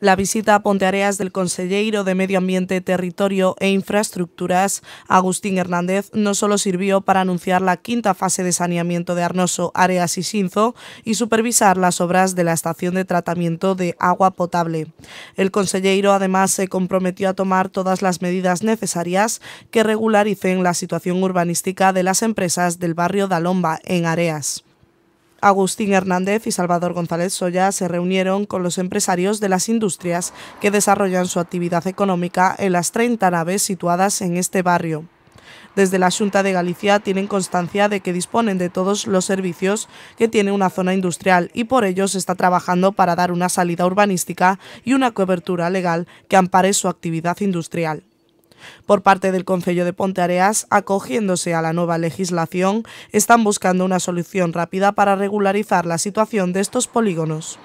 La visita a Ponteareas del Conselleiro de Medio Ambiente, Territorio e Infraestructuras, Agustín Hernández, no solo sirvió para anunciar la quinta fase de saneamiento de Arnoso, Areas y Sinzo y supervisar las obras de la estación de tratamiento de agua potable. El consellero además se comprometió a tomar todas las medidas necesarias que regularicen la situación urbanística de las empresas del barrio Dalomba, en Areas. Agustín Hernández y Salvador González Soya se reunieron con los empresarios de las industrias que desarrollan su actividad económica en las 30 naves situadas en este barrio. Desde la Junta de Galicia tienen constancia de que disponen de todos los servicios que tiene una zona industrial y por ello se está trabajando para dar una salida urbanística y una cobertura legal que ampare su actividad industrial por parte del Concello de Ponteareas, acogiéndose a la nueva legislación, están buscando una solución rápida para regularizar la situación de estos polígonos.